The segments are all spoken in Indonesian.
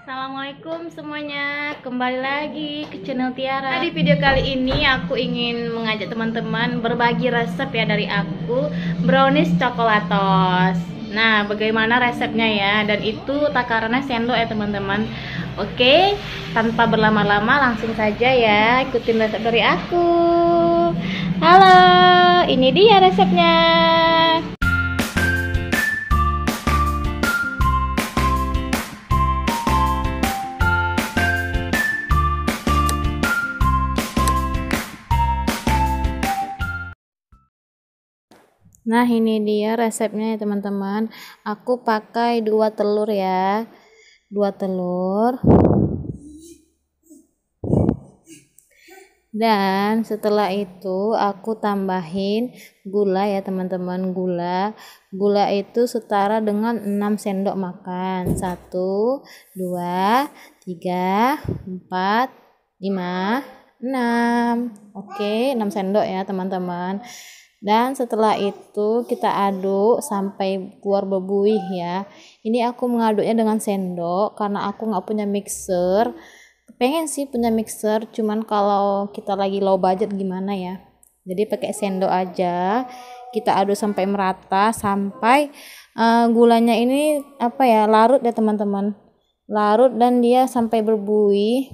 Assalamualaikum semuanya Kembali lagi ke channel Tiara Nah di video kali ini aku ingin mengajak teman-teman Berbagi resep ya dari aku Brownies coklatos Nah bagaimana resepnya ya Dan itu takarannya sendok ya teman-teman Oke tanpa berlama-lama langsung saja ya Ikutin resep dari aku Halo ini dia resepnya Nah, ini dia resepnya ya, teman-teman. Aku pakai dua telur ya. Dua telur. Dan setelah itu aku tambahin gula ya teman-teman gula Gula itu setara dengan 6 sendok makan 1, 2, 3, 4, 5, 6 Oke 6 sendok ya teman-teman dan setelah itu kita aduk sampai keluar berbuih ya ini aku mengaduknya dengan sendok karena aku nggak punya mixer pengen sih punya mixer cuman kalau kita lagi low budget gimana ya jadi pakai sendok aja kita aduk sampai merata sampai uh, gulanya ini apa ya larut ya teman-teman larut dan dia sampai berbuih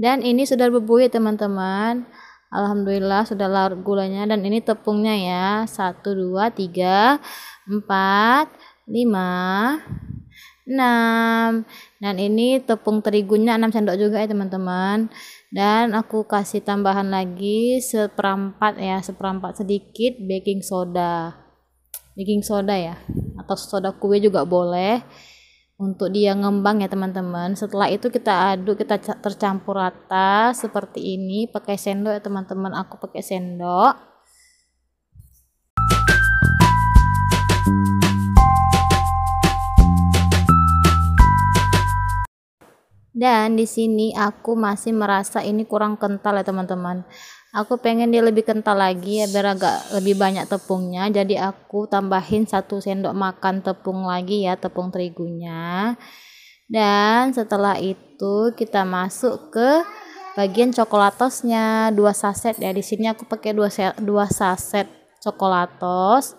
dan ini sudah berbuih teman-teman Alhamdulillah sudah larut gulanya dan ini tepungnya ya 1 2 3 4 5 6 dan ini tepung terigunya 6 sendok juga ya teman-teman dan aku kasih tambahan lagi seperempat ya seperempat sedikit baking soda baking soda ya atau soda kue juga boleh untuk dia ngembang ya teman-teman setelah itu kita aduk kita tercampur rata seperti ini pakai sendok ya teman-teman aku pakai sendok dan di sini aku masih merasa ini kurang kental ya teman-teman aku pengen dia lebih kental lagi ya biar agak lebih banyak tepungnya jadi aku tambahin satu sendok makan tepung lagi ya tepung terigunya dan setelah itu kita masuk ke bagian coklatosnya dua saset ya di sini aku pakai dua dua saset coklatos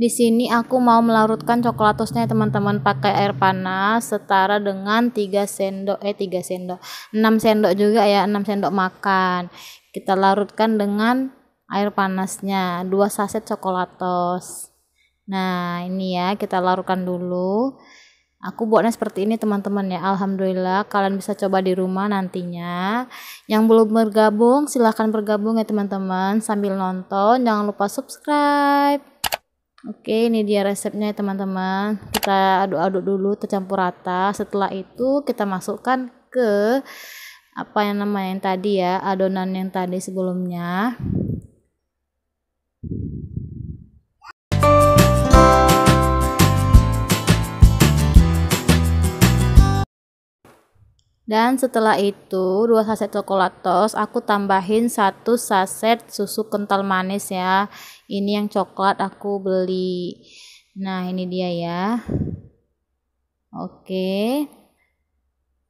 Di sini aku mau melarutkan coklatosnya teman-teman pakai air panas setara dengan 3 sendok eh 3 sendok 6 sendok juga ya 6 sendok makan. Kita larutkan dengan air panasnya 2 saset coklatos. Nah, ini ya kita larutkan dulu. Aku buatnya seperti ini teman-teman ya. Alhamdulillah kalian bisa coba di rumah nantinya. Yang belum bergabung silahkan bergabung ya teman-teman. Sambil nonton jangan lupa subscribe. Oke, ini dia resepnya teman-teman. Kita aduk-aduk dulu tercampur rata. Setelah itu kita masukkan ke apa yang namanya yang tadi ya, adonan yang tadi sebelumnya. Dan setelah itu, 2 saset coklat toast, aku tambahin 1 saset susu kental manis ya. Ini yang coklat aku beli. Nah, ini dia ya. Oke.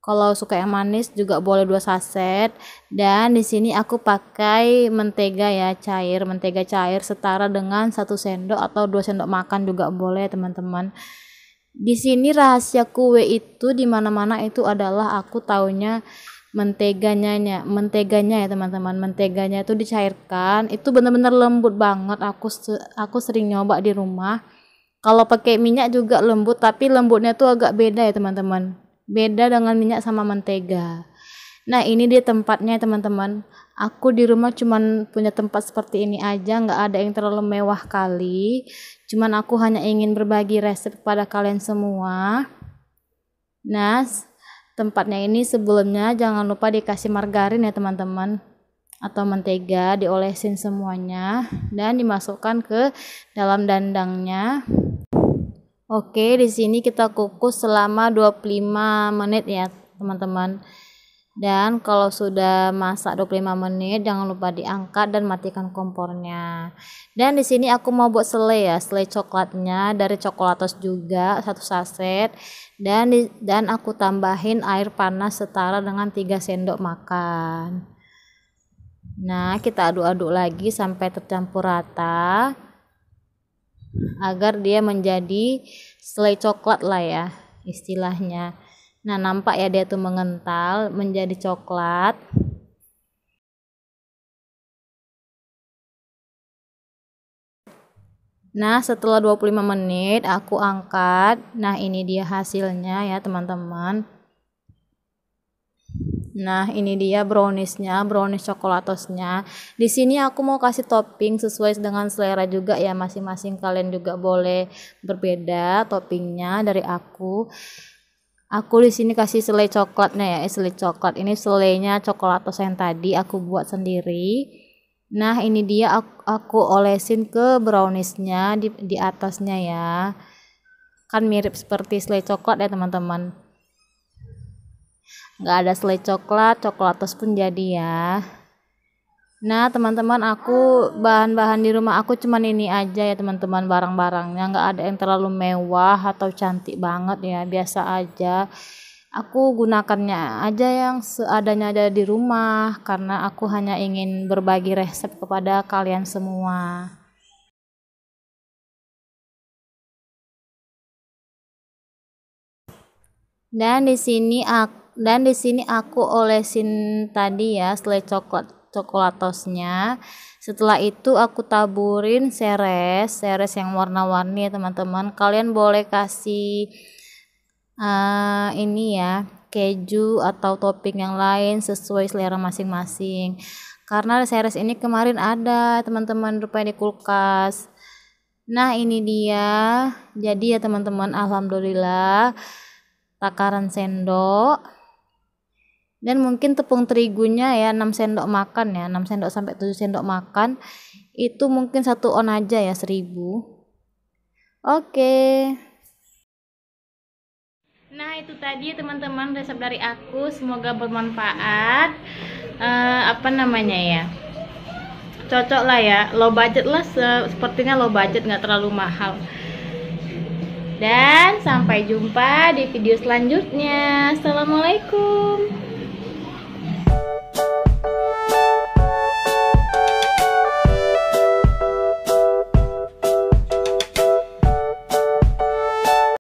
Kalau suka yang manis juga boleh 2 saset. Dan di sini aku pakai mentega ya, cair, mentega cair setara dengan 1 sendok atau 2 sendok makan juga boleh, teman-teman. Di sini rahasia kue itu di mana-mana itu adalah aku taunya menteganya menteganya ya teman-teman menteganya itu dicairkan itu benar benar lembut banget aku aku sering nyoba di rumah kalau pakai minyak juga lembut tapi lembutnya itu agak beda ya teman-teman beda dengan minyak sama mentega nah ini dia tempatnya teman-teman aku di rumah cuman punya tempat seperti ini aja nggak ada yang terlalu mewah kali cuman aku hanya ingin berbagi resep kepada kalian semua nah tempatnya ini sebelumnya jangan lupa dikasih margarin ya teman-teman atau mentega diolesin semuanya dan dimasukkan ke dalam dandangnya Oke, di sini kita kukus selama 25 menit ya, teman-teman dan kalau sudah masak 25 menit jangan lupa diangkat dan matikan kompornya dan di sini aku mau buat selai ya selai coklatnya dari coklatos juga satu saset dan di, dan aku tambahin air panas setara dengan 3 sendok makan nah kita aduk-aduk lagi sampai tercampur rata agar dia menjadi selai coklat lah ya istilahnya Nah, nampak ya dia tuh mengental menjadi coklat. Nah, setelah 25 menit aku angkat. Nah, ini dia hasilnya ya, teman-teman. Nah, ini dia browniesnya, brownies coklatosnya. Di sini aku mau kasih topping sesuai dengan selera juga ya, masing-masing kalian juga boleh berbeda toppingnya dari aku aku di sini kasih selai coklatnya ya eh, selai coklat ini selainya coklatos yang tadi aku buat sendiri nah ini dia aku, aku olesin ke browniesnya di, di atasnya ya kan mirip seperti selai coklat ya teman-teman nggak ada selai coklat coklat coklatos pun jadi ya Nah teman-teman aku bahan-bahan di rumah aku cuman ini aja ya teman-teman barang-barangnya nggak ada yang terlalu mewah atau cantik banget ya biasa aja aku gunakannya aja yang seadanya ada di rumah karena aku hanya ingin berbagi resep kepada kalian semua dan di sini aku dan di sini aku olesin tadi ya selai coklat coklatosnya setelah itu aku taburin seres seres yang warna-warni ya teman-teman kalian boleh kasih uh, ini ya keju atau topping yang lain sesuai selera masing-masing karena seres ini kemarin ada teman-teman rupanya di kulkas nah ini dia jadi ya teman-teman alhamdulillah takaran sendok dan mungkin tepung terigunya ya 6 sendok makan ya 6 sendok sampai 7 sendok makan itu mungkin satu on aja ya 1000 oke okay. Nah itu tadi teman-teman resep dari aku semoga bermanfaat uh, apa namanya ya cocok lah ya low budget lah se sepertinya low budget nggak terlalu mahal dan sampai jumpa di video selanjutnya Assalamualaikum